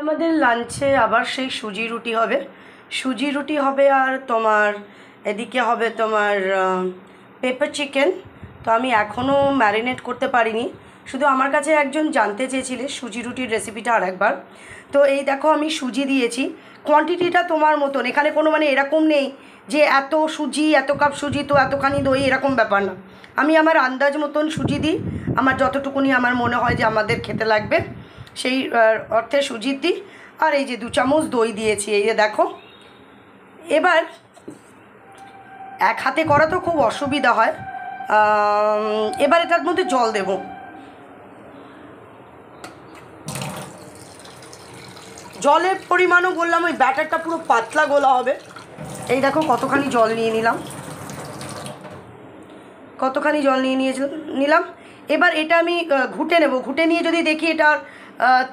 আমাদের লাঞ্চে আবার সেই সুজি রুটি হবে সুজি রুটি হবে আর তোমার এদিকে হবে তোমার পেপার চিকেন তো আমি এখনও ম্যারিনেট করতে পারিনি শুধু আমার কাছে একজন জানতে চেয়েছিলে সুজি রুটির রেসিপিটা আর একবার তো এই দেখো আমি সুজি দিয়েছি কোয়ান্টিটিটা তোমার মতন এখানে কোনো মানে এরকম নেই যে এত সুজি এত কাপ সুজি তো এতখানি দই এরকম ব্যাপার না আমি আমার আন্দাজ মতন সুজি দিই আমার যতটুকুনি আমার মনে হয় যে আমাদের খেতে লাগবে সেই অর্থে সুজিত দিই আর এই যে দু চামচ দই দিয়েছি এই যে দেখো এবার এক হাতে করা তো খুব অসুবিধা হয় এবার এটার মধ্যে জল দেব জলের পরিমাণও বললাম ওই ব্যাটারটা পুরো পাতলা গোলা হবে এই দেখো কতখানি জল নিয়ে নিলাম কতখানি জল নিয়ে নিয়েছিলাম নিলাম এবার এটা আমি ঘুটে নেব ঘুটে নিয়ে যদি দেখি এটার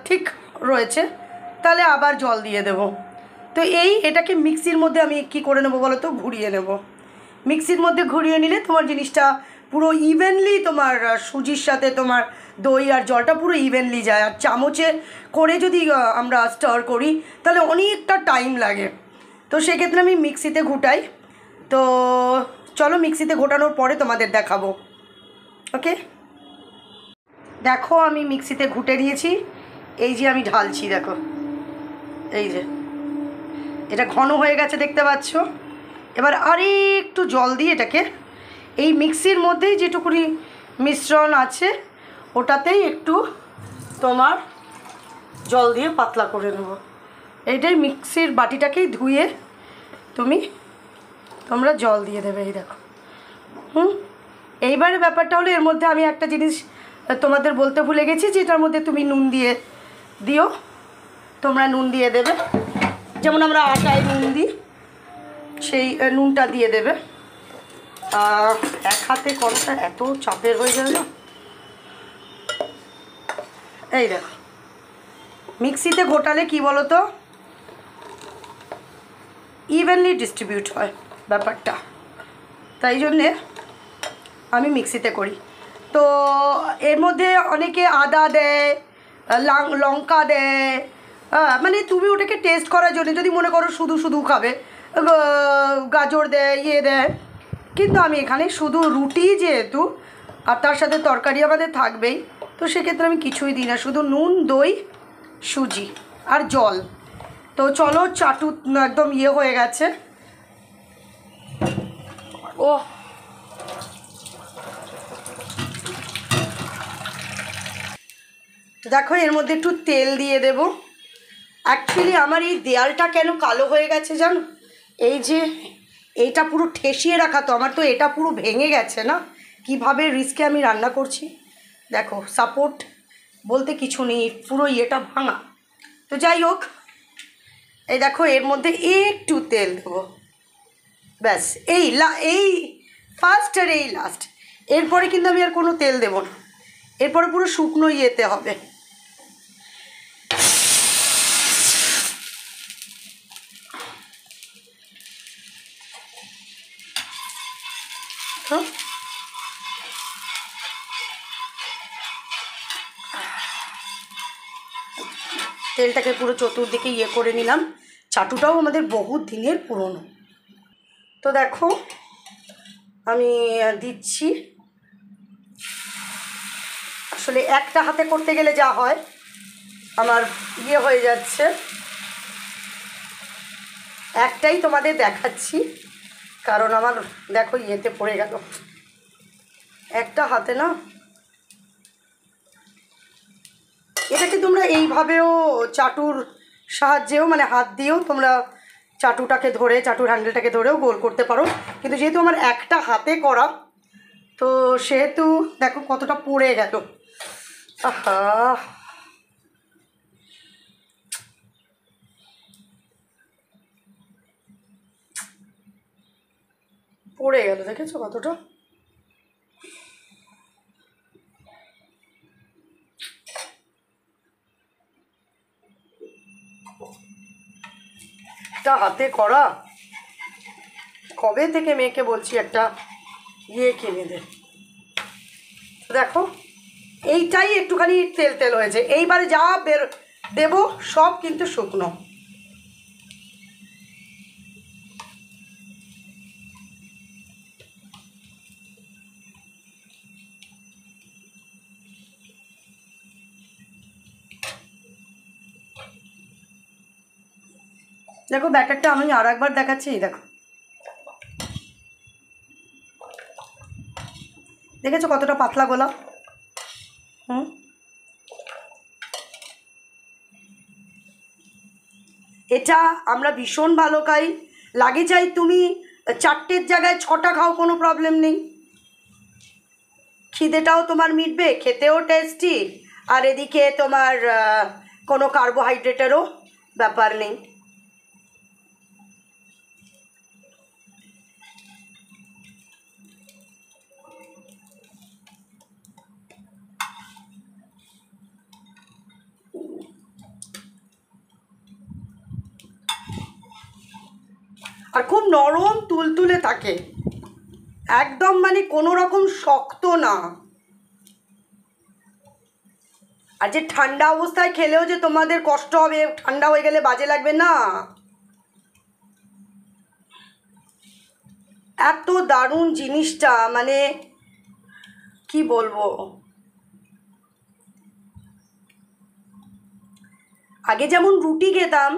ঠিক রয়েছে তাহলে আবার জল দিয়ে দেব তো এই এটাকে মিক্সির মধ্যে আমি কি করে নেবো বলো তো ঘুরিয়ে নেব মিক্সির মধ্যে ঘুরিয়ে নিলে তোমার জিনিসটা পুরো ইভেনলি তোমার সুজির সাথে তোমার দই আর জলটা পুরো ইভেনলি যায় আর চামচে করে যদি আমরা স্টার করি তাহলে অনেকটা টাইম লাগে তো সেক্ষেত্রে আমি মিক্সিতে ঘুটাই তো চলো মিক্সিতে ঘোটানোর পরে তোমাদের দেখাবো ওকে দেখো আমি মিক্সিতে ঘুটে নিয়েছি এই যে আমি ঢালছি দেখো এই যে এটা ঘন হয়ে গেছে দেখতে পাচ্ছ এবার আর একটু জল দিয়ে এটাকে এই মিক্সির মধ্যেই যেটুকুনি মিশ্রণ আছে ওটাতেই একটু তোমার জল দিয়ে পাতলা করে নেব এইটাই মিক্সির বাটিটাকেই ধুয়ে তুমি তোমরা জল দিয়ে দেবে এই দেখো হুম এইবারে ব্যাপারটা হলো এর মধ্যে আমি একটা জিনিস তোমাদের বলতে ভুলে গেছি যে এটার মধ্যে তুমি নুন দিয়ে দিও তোমরা নুন দিয়ে দেবে যেমন আমরা আটায় নুন দিই সেই নুনটা দিয়ে দেবে এক হাতে কলটা এত চাপের হয়ে যাবে না এই দেখো মিক্সিতে ঘোটালে কি বলো তো ইভেনলি ডিস্ট্রিবিউট হয় ব্যাপারটা তাই জন্যে আমি মিক্সিতে করি তো এর মধ্যে অনেকে আদা দেয় লঙ্কা দেয় হ্যাঁ, মানে তুমি ওটাকে টেস্ট করার জন্য যদি মনে করো শুধু শুধু খাবে গাজর দেয় ইয়ে দেয় কিন্তু আমি এখানে শুধু রুটি যেহেতু আর তার সাথে তরকারি আমাদের থাকবেই তো সেক্ষেত্রে আমি কিছুই দিই না শুধু নুন দই সুজি আর জল তো চলো চাটু একদম ইয়ে হয়ে গেছে ওহ দেখো এর মধ্যে একটু তেল দিয়ে দেব অ্যাকচুয়ালি আমার এই দেয়ালটা কেন কালো হয়ে গেছে জানো এই যে এইটা পুরো ঠেসিয়ে রাখা তো আমার তো এটা পুরো ভেঙে গেছে না কিভাবে রিস্কে আমি রান্না করছি দেখো সাপোর্ট বলতে কিছু নেই পুরো ইয়েটা ভাঙা তো যাই হোক এই দেখো এর মধ্যে একটু তেল দেবো ব্যাস এই লা এই ফার্স্ট আর এই লাস্ট এরপরে কিন্তু আমি আর কোনো তেল দেবো না এরপরে পুরো শুকনো ইয়েতে হবে তেলটাকে পুরো চতুর্দিকে ইয়ে করে নিলাম চাটুটাও আমাদের বহু দিনের পুরনো তো দেখো আমি দিচ্ছি আসলে একটা হাতে করতে গেলে যা হয় আমার ইয়ে হয়ে যাচ্ছে একটাই তোমাদের দেখাচ্ছি কারণ আমার দেখো ইয়েতে পড়ে গেল একটা হাতে না এটাকে তোমরা এইভাবেও চাটুর সাহায্যেও মানে হাত দিয়েও তোমরা চাটুটাকে ধরে চাটুর হ্যান্ডেলটাকে ধরেও গোল করতে পারো কিন্তু যেহেতু আমার একটা হাতে করা তো সেহেতু দেখো কতটা পড়ে গেল আহা পড়ে গেল দেখেছো কতটা তা হাতে করা কবে থেকে মেয়েকে বলছি একটা ইয়ে কিনে দে দেখো এইটাই একটুখানি তেল তেল হয়েছে এইবারে যা বের দেবো সব কিন্তু শুকনো দেখো ব্যাটারটা আমি আর একবার দেখাচ্ছি এই দেখো দেখেছো কতটা পাতলা গোলা হুম এটা আমরা ভীষণ ভালো খাই লাগে চাই তুমি চারটের জায়গায় ছটা খাও কোনো প্রবলেম নেই খিদেটাও তোমার মিটবে খেতেও টেস্টি আর এদিকে তোমার কোনো কার্বোহাইড্রেটেরও ব্যাপার নেই আর খুব নরম তুলতুলে থাকে একদম মানে কোনো রকম শক্ত না আর যে ঠান্ডা অবস্থায় খেলেও যে তোমাদের কষ্ট হবে ঠান্ডা হয়ে গেলে বাজে লাগবে না এত দারুণ জিনিসটা মানে কি বলবো আগে যেমন রুটি খেতাম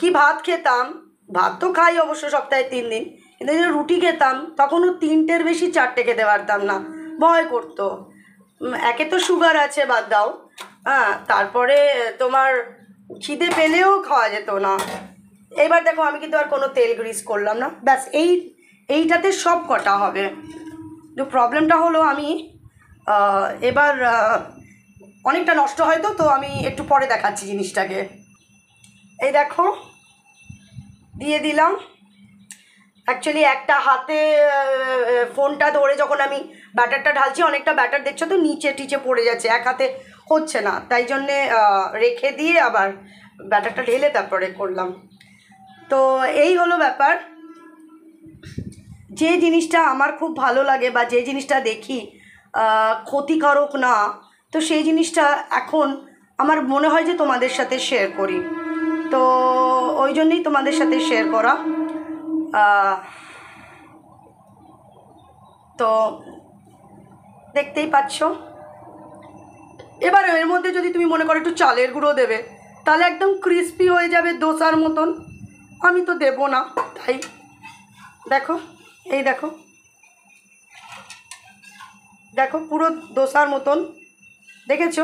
কি ভাত খেতাম ভাত তো খাই অবশ্য সপ্তাহে তিন দিন কিন্তু যদি রুটি খেতাম তখনও তিনটের বেশি চারটে খেতে পারতাম না ভয় করতো একে তো সুগার আছে বাদ দাও হ্যাঁ তারপরে তোমার খিদে পেলেও খাওয়া যেত না এবার দেখো আমি কিন্তু আর কোনো তেল গ্রিস করলাম না ব্যাস এই এইটাতে সব কটা হবে কিন্তু প্রবলেমটা হলো আমি এবার অনেকটা নষ্ট হয়তো তো আমি একটু পরে দেখাচ্ছি জিনিসটাকে এই দেখো দিয়ে দিলাম অ্যাকচুয়ালি একটা হাতে ফোনটা ধরে যখন আমি ব্যাটারটা ঢালছি অনেকটা ব্যাটার দেখছো তো নিচে টিচে পড়ে যাচ্ছে এক হাতে হচ্ছে না তাই জন্যে রেখে দিয়ে আবার ব্যাটারটা ঢেলে তারপরে করলাম তো এই হলো ব্যাপার যে জিনিসটা আমার খুব ভালো লাগে বা যে জিনিসটা দেখি ক্ষতিকারক না তো সেই জিনিসটা এখন আমার মনে হয় যে তোমাদের সাথে শেয়ার করি তো ওই জন্যই তোমাদের সাথে শেয়ার করা তো দেখতেই পাচ্ছ এবার এর মধ্যে যদি তুমি মনে করো একটু চালের গুঁড়ো দেবে তাহলে একদম ক্রিস্পি হয়ে যাবে দোসার মতন আমি তো দেব না তাই দেখো এই দেখো দেখো পুরো দোসার মতন দেখেছো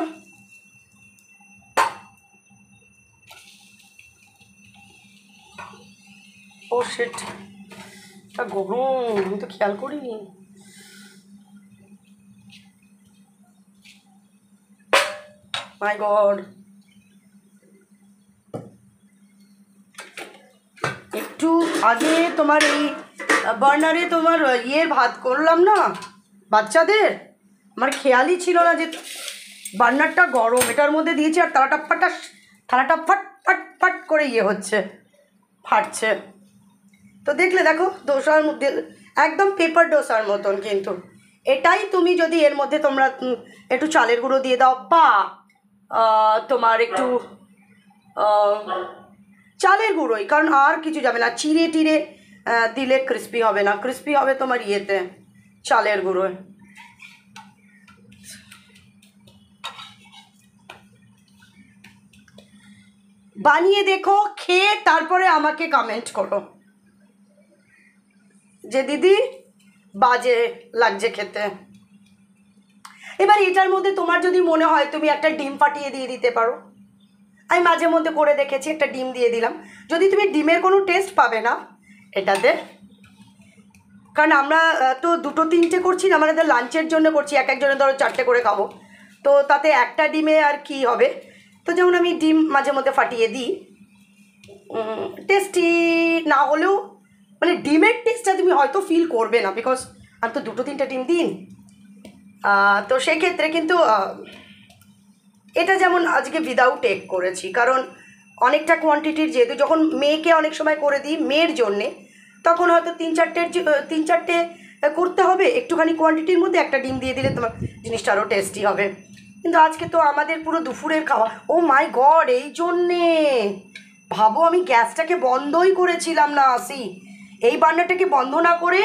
ও সেট গরম আমি তো খেয়াল করিনি মাই গড একটু আগে তোমার এই বার্নারে তোমার ইয়ের ভাত করলাম না বাচ্চাদের আমার খেয়ালই ছিল না যে বার্নারটা গরম এটার মধ্যে দিয়েছি আর তারাটা ফাটা তারাটা ফট ফট ফট করে ইয়ে হচ্ছে ফাটছে তো দেখলে দেখো দোসার একদম পেপার ডোসার মতন কিন্তু এটাই তুমি যদি এর মধ্যে তোমরা একটু চালের গুঁড়ো দিয়ে দাও বা তোমার একটু চালের গুঁড়োই কারণ আর কিছু যাবে না চিড়ে টিড়ে দিলে ক্রিস্পি হবে না ক্রিস্পি হবে তোমার ইয়েতে চালের গুঁড়োয় বানিয়ে দেখো খেয়ে তারপরে আমাকে কমেন্ট করো যে দিদি বাজে লাগছে খেতে এবার এটার মধ্যে তোমার যদি মনে হয় তুমি একটা ডিম ফাটিয়ে দিয়ে দিতে পারো আমি মাঝে মধ্যে করে দেখেছি একটা ডিম দিয়ে দিলাম যদি তুমি ডিমের কোনো টেস্ট পাবে না এটাতে কারণ আমরা তো দুটো তিনটে করছি না আমাদের লাঞ্চের জন্য করছি এক একজনের ধরো চারটে করে খাবো তো তাতে একটা ডিমে আর কি হবে তো যেমন আমি ডিম মাঝে মধ্যে ফাটিয়ে দিই টেস্টি না হলেও মানে ডিমের টেস্টটা তুমি হয়তো ফিল করবে না বিকজ আমি তো দুটো তিনটা ডিম দিন তো সেক্ষেত্রে কিন্তু এটা যেমন আজকে উইদাউট এগ করেছি কারণ অনেকটা কোয়ান্টিটির যেহেতু যখন মেয়েকে অনেক সময় করে দিই মেয়ের জন্যে তখন হয়তো তিন চারটের তিন চারটে করতে হবে একটুখানি কোয়ান্টিটির মধ্যে একটা ডিম দিয়ে দিলে তোমার জিনিসটা আরও টেস্টি হবে কিন্তু আজকে তো আমাদের পুরো দুপুরের খাওয়া ও মাই গড এই জন্যে ভাবো আমি গ্যাসটাকে বন্ধই করেছিলাম না আসি এই বান্নাটাকে বন্ধ না করে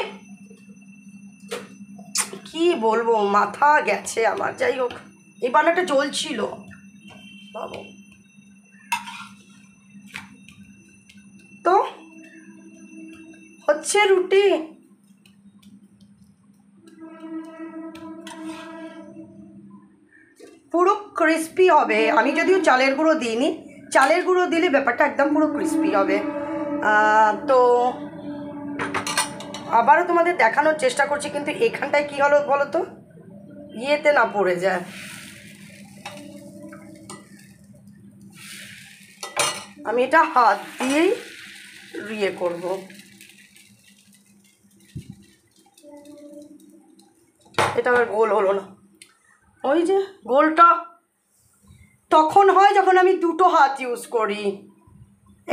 কি বলবো মাথা গেছে আমার যাই হোক এই বান্নাটা জ্বলছিল বাবু তো হচ্ছে রুটি পুরো ক্রিস্পি হবে আমি যদিও চালের গুঁড়ো দিইনি চালের গুঁড়ো দিলে ব্যাপারটা একদম পুরো ক্রিস্পি হবে তো আবারও তোমাদের দেখানোর চেষ্টা করছি কিন্তু এখানটায় কী হলো বলো তো ইয়েতে না পড়ে যায় আমি এটা হাত দিয়েই ইয়ে করব এটা আমার গোল হলো না ওই যে গোলটা তখন হয় যখন আমি দুটো হাত ইউজ করি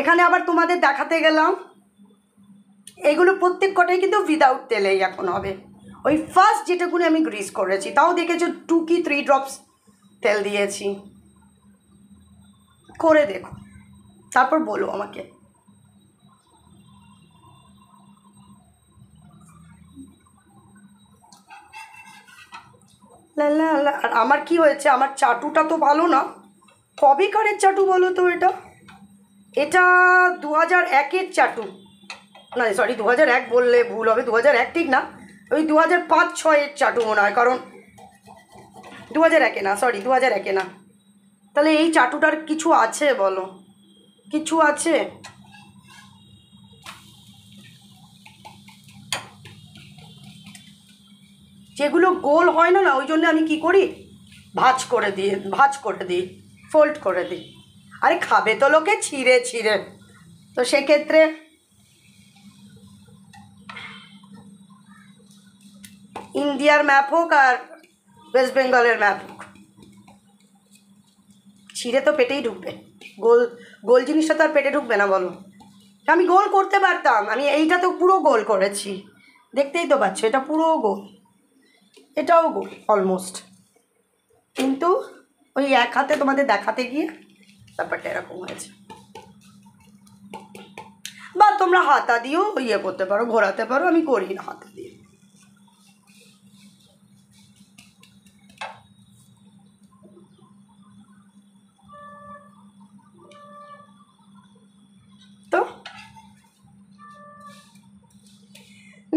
এখানে আবার তোমাদের দেখাতে গেলাম এগুলো প্রত্যেক কটাই কিন্তু উইদাউট তেলেই এখন হবে ওই ফার্স্ট যেটাগুলো আমি গ্রিস করেছি তাও দেখেছো টু কি থ্রি ড্রপস তেল দিয়েছি করে দেখো তারপর বলো আমাকে আর আমার কি হয়েছে আমার চাটুটা তো ভালো না কারের চাটু বলো তো এটা এটা দু হাজার একের চাটু না সরি দু এক বললে ভুল হবে দু এক ঠিক না ওই দু হাজার পাঁচ ছয়ের চাটু মনে হয় কারণ দু হাজার একে না সরি দু হাজার একে না তাহলে এই চাটুটার কিছু আছে বলো কিছু আছে যেগুলো গোল হয় না না ওই জন্য আমি কি করি ভাজ করে দিই ভাজ করে দিই ফোল্ড করে দিই আরে খাবে তো লোকে ছিঁড়ে ছিঁড়ে তো সেক্ষেত্রে ইন্ডিয়ার ম্যাপ হোক আর ওয়েস্ট বেঙ্গলের ম্যাপ হোক ছিঁড়ে তো পেটেই ঢুকবে গোল গোল জিনিসটা তো আর পেটে ঢুকবে না বলো আমি গোল করতে পারতাম আমি এইটা তো পুরো গোল করেছি দেখতেই তো পাচ্ছ এটা পুরো গোল এটাও গোল অলমোস্ট কিন্তু ওই এক হাতে তোমাদের দেখাতে গিয়ে ব্যাপারটা এরকম হয়েছে বা তোমরা হাতা দিয়েও ইয়ে করতে পারো ঘোরাতে পারো আমি করি না হাতা দিয়ে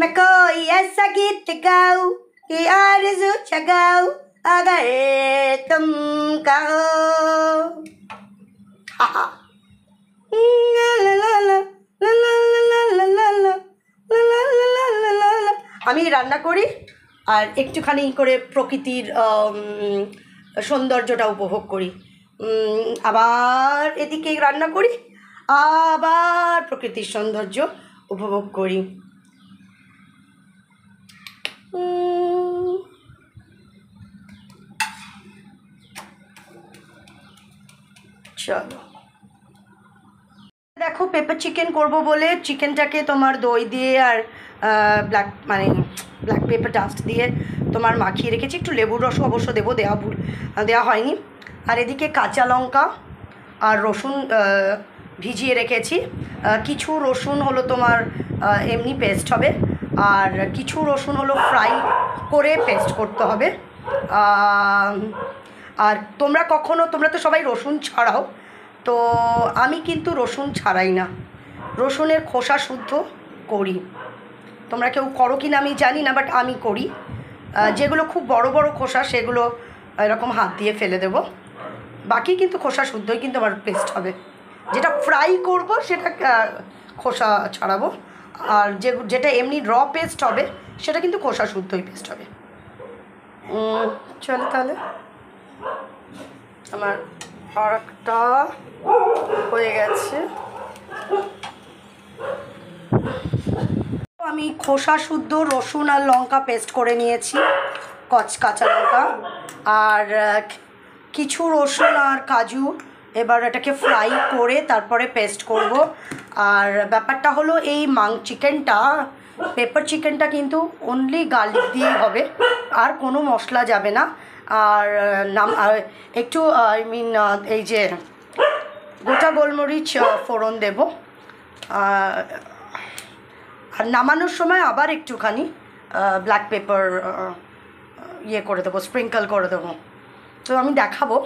la la la la, la la la la la la la. আমি রান্না করি আর একটুখানি করে প্রকৃতির সৌন্দর্যটা উপভোগ করি আবার এদিকে রান্না করি আবার প্রকৃতির সৌন্দর্য উপভোগ করি চলো দেখো পেপার চিকেন করব বলে চিকেনটাকে তোমার দই দিয়ে আর ব্ল্যাক মানে ব্ল্যাক পেপার ডাস্ট দিয়ে তোমার মাখিয়ে রেখেছি একটু লেবুর রস অবশ্য দেবো দেওয়া ভুল দেওয়া হয়নি আর এদিকে কাঁচা লঙ্কা আর রসুন ভিজিয়ে রেখেছি কিছু রসুন হলো তোমার এমনি পেস্ট হবে আর কিছু রসুন হলো ফ্রাই করে পেস্ট করতে হবে আর তোমরা কখনো তোমরা তো সবাই রসুন ছাড়াও তো আমি কিন্তু রসুন ছাড়াই না রসুনের খোসা শুদ্ধ করি তোমরা কেউ করো কি না আমি জানি না বাট আমি করি যেগুলো খুব বড় বড় খোসা সেগুলো এরকম হাত দিয়ে ফেলে দেব বাকি কিন্তু খোসা শুদ্ধই কিন্তু আমার পেস্ট হবে যেটা ফ্রাই করব সেটা খোসা ছাড়াবো আর যে যেটা এমনি র পেস্ট হবে সেটা কিন্তু খোসা শুদ্ধই পেস্ট হবে চলো তাহলে আমার আর একটা হয়ে গেছে আমি খোসা শুদ্ধ রসুন আর লঙ্কা পেস্ট করে নিয়েছি কচ কাঁচা লঙ্কা আর কিছু রসুন আর কাজু এবার এটাকে ফ্রাই করে তারপরে পেস্ট করব আর ব্যাপারটা হলো এই মাং চিকেনটা পেপার চিকেনটা কিন্তু অনলি গার্লিক দিয়েই হবে আর কোনো মশলা যাবে না আর নাম একটু আই মিন এই যে গোটা গোলমরিচ ফোড়ন দেব আর নামানোর সময় আবার একটুখানি ব্ল্যাক পেপার ইয়ে করে দেবো স্প্রিঙ্কল করে দেবো তো আমি দেখাবো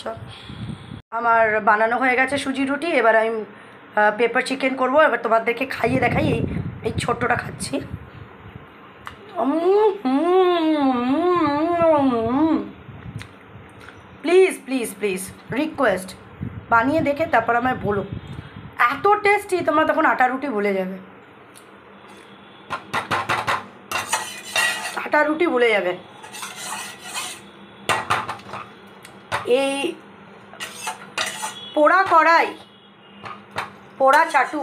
চল আমার বানানো হয়ে গেছে সুজি রুটি এবার আমি পেপার চিকেন করবো এবার তোমাদেরকে খাইয়ে দেখাই এই ছোট্টটা খাচ্ছি হুম প্লিজ প্লিজ রিকোয়েস্ট বানিয়ে দেখে তারপর আমায় বলো এত টেস্টি তোমরা তখন আটা রুটি ভুলে যাবে আটা রুটি ভুলে যাবে এই পোড়া কড়াই পোড়া চাটু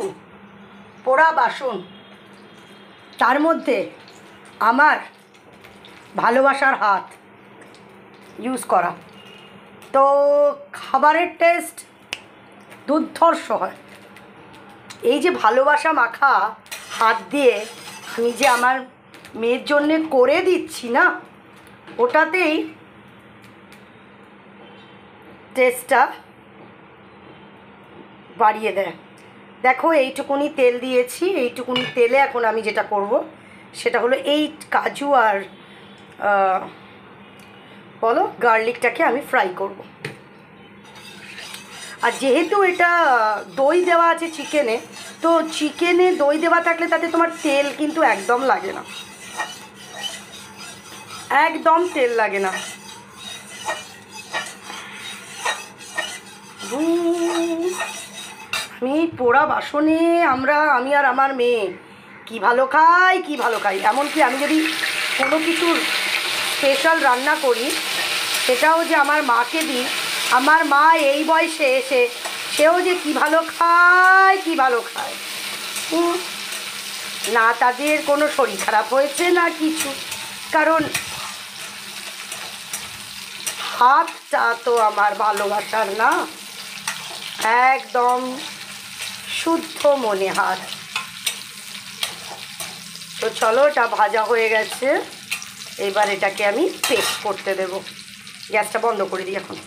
পোড়া বাসন তার মধ্যে আমার ভালোবাসার হাত ইউজ করা তো খাবারের টেস্ট দুর্ধর্ষ হয় এই যে ভালোবাসা মাখা হাত দিয়ে আমি যে আমার মেয়ের জন্যে করে দিচ্ছি না ওটাতেই টেস্টটা বাড়িয়ে দেয় দেখো এইটুকুনি তেল দিয়েছি এইটুকুনি তেলে এখন আমি যেটা করব সেটা হলো এই কাজু আর বলো গার্লিকটাকে আমি ফ্রাই করব। আর যেহেতু এটা দই দেওয়া আছে চিকেনে তো চিকেনে দই দেওয়া থাকলে তাতে তোমার তেল কিন্তু একদম লাগে না একদম তেল লাগে না আমি পোড়া বাসনে আমরা আমি আর আমার মেয়ে কি ভালো খাই কি ভালো খাই এমনকি আমি যদি কোনো কিছুর স্পেশাল রান্না করি সেটাও যে আমার মাকে দিই আমার মা এই বয়সে এসে সেও যে কি ভালো খায় কি ভালো খায় না তাদের কোনো শরীর খারাপ হয়েছে না কিছু কারণ হাতটা তো আমার ভালোবাসার না একদম শুদ্ধ মনে হাত তো চলো এটা ভাজা হয়ে গেছে এবার এটাকে আমি পেস্ট করতে দেবো গ্যাসটা বন্ধ করে দিই এখন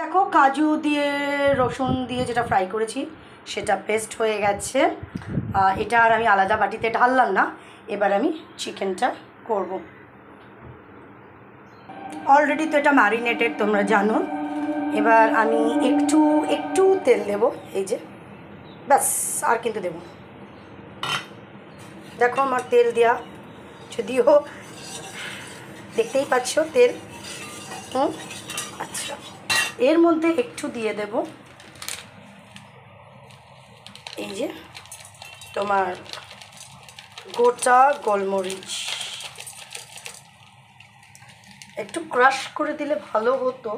দেখো কাজু দিয়ে রসুন দিয়ে যেটা ফ্রাই করেছি সেটা পেস্ট হয়ে গেছে এটা আর আমি আলাদা বাটিতে ঢাললাম না এবার আমি চিকেনটা করব অলরেডি তো এটা ম্যারিনেটেড তোমরা জানো এবার আমি একটু একটু তেল দেব এই যে ব্যাস আর কিন্তু দেব দেখো আমার তেল দেওয়া যদিও দেখতেই পাচ্ছ তেল হুম আচ্ছা এর মধ্যে একটু দিয়ে দেব এই যে তোমার গোটা গোলমরিচ একটু ক্রাশ করে দিলে ভালো হতো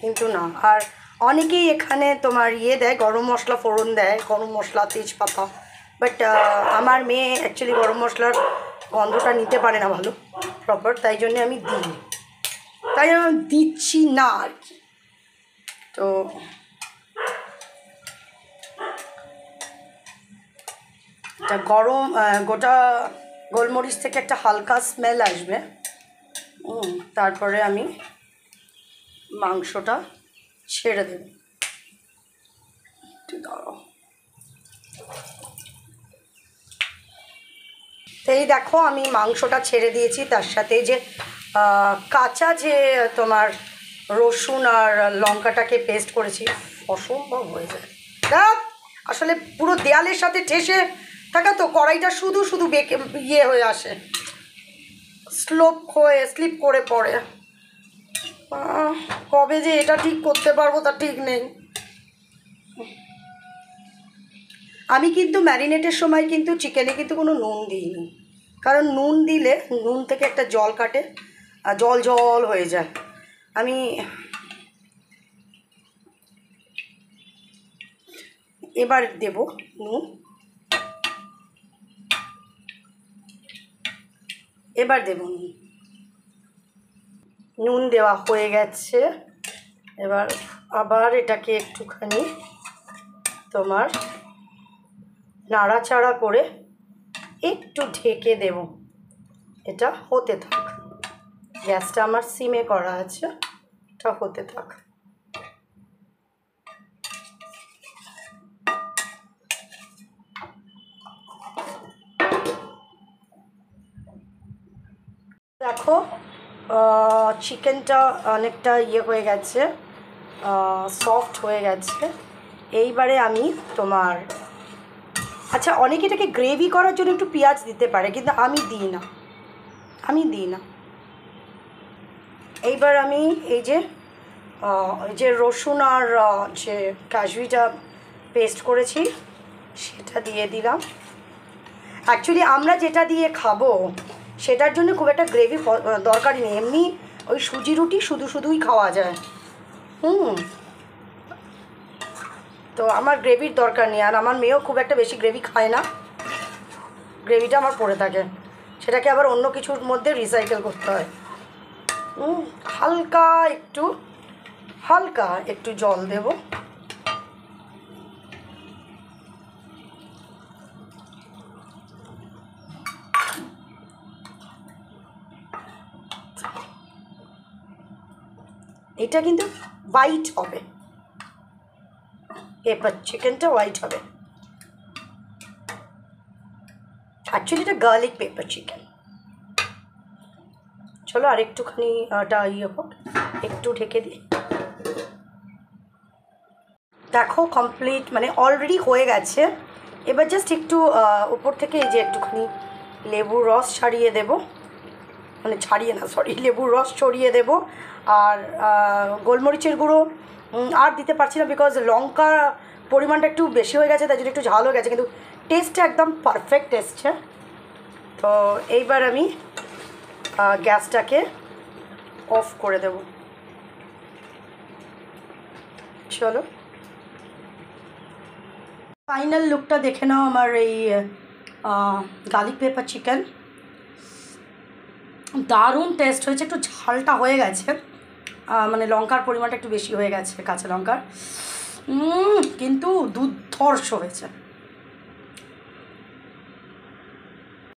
কিন্তু না আর অনেকেই এখানে তোমার ইয়ে দেয় গরম মশলা ফোড়ন দেয় গরম মশলা তেজপাতা বাট আমার মেয়ে অ্যাকচুয়ালি গরম মশলার গন্ধটা নিতে পারে না ভালো প্রপার তাই জন্য আমি দিই তাই আমি দিচ্ছি না আর কি তো গরম গোটা গোলমরিচ থেকে একটা হালকা স্মেল আসবে তারপরে আমি মাংসটা ছেড়ে দেব দাঁড়াও তো এই দেখো আমি মাংসটা ছেড়ে দিয়েছি তার সাথে যে কাঁচা যে তোমার রসুন আর লঙ্কাটাকে পেস্ট করেছি অসম্ভব হয়ে যায় আসলে পুরো দেয়ালের সাথে ঠেসে থাকা তো কড়াইটা শুধু শুধু বেঁকে ইয়ে হয়ে আসে স্লোপ হয়ে স্লিপ করে পড়ে কবে যে এটা ঠিক করতে পারবো তা ঠিক নেই আমি কিন্তু ম্যারিনেটের সময় কিন্তু চিকেনে কিন্তু কোনো নুন দিইনি কারণ নুন দিলে নুন থেকে একটা জল কাটে আর জল জল হয়ে যায় আমি এবার দেব নুন এবার দেব নুন নুন দেওয়া হয়ে গেছে এবার আবার এটাকে একটুখানি তোমার নাড়াচাড়া করে একটু ঢেকে দেব এটা হতে থাকে গ্যাসটা আমার সিমে করা আছে এটা হতে থাক দেখো চিকেনটা অনেকটা ইয়ে হয়ে গেছে সফট হয়ে গেছে এইবারে আমি তোমার আচ্ছা অনেকে এটাকে গ্রেভি করার জন্য একটু পেঁয়াজ দিতে পারে কিন্তু আমি দিই না আমি দিই না এইবার আমি এই যে যে রসুন আর যে কাশবিটা পেস্ট করেছি সেটা দিয়ে দিলাম অ্যাকচুয়ালি আমরা যেটা দিয়ে খাবো সেটার জন্য খুব একটা গ্রেভি দরকারই নেই এমনি ওই সুজি রুটি শুধু শুধুই খাওয়া যায় হুম তো আমার গ্রেভির দরকার নেই আর আমার মেয়েও খুব একটা বেশি গ্রেভি খায় না গ্রেভিটা আমার পড়ে থাকে সেটাকে আবার অন্য কিছুর মধ্যে রিসাইকেল করতে হয় হালকা একটু হালকা একটু জল দেব এটা কিন্তু হোয়াইট হবে পেপার চিকেনটা হোয়াইট হবে অ্যাকচুয়ালি এটা গার্লিক পেপার চিকেন চলো আর একটুখানি আটা ইয়ে হোক একটু ঢেকে দিই দেখো কমপ্লিট মানে অলরেডি হয়ে গেছে এবার জাস্ট একটু উপর থেকে এই যে একটুখানি লেবুর রস ছাড়িয়ে দেব মানে ছাড়িয়ে না সরি লেবুর রস ছড়িয়ে দেব আর গোলমরিচের গুঁড়ো আর দিতে পারছি না বিকজ লঙ্কা পরিমাণটা একটু বেশি হয়ে গেছে তাই জন্য একটু ঝাল হয়ে গেছে কিন্তু টেস্টটা একদম পারফেক্ট এসছে তো এইবার আমি গ্যাসটাকে অফ করে দেব চলো ফাইনাল লুকটা দেখে নাও আমার এই গার্লিক পেপার চিকেন দারুণ টেস্ট হয়েছে একটু ঝালটা হয়ে গেছে মানে লঙ্কার পরিমাণটা একটু বেশি হয়ে গেছে কাঁচা লঙ্কার কিন্তু দুর্ধর্ষ হয়েছে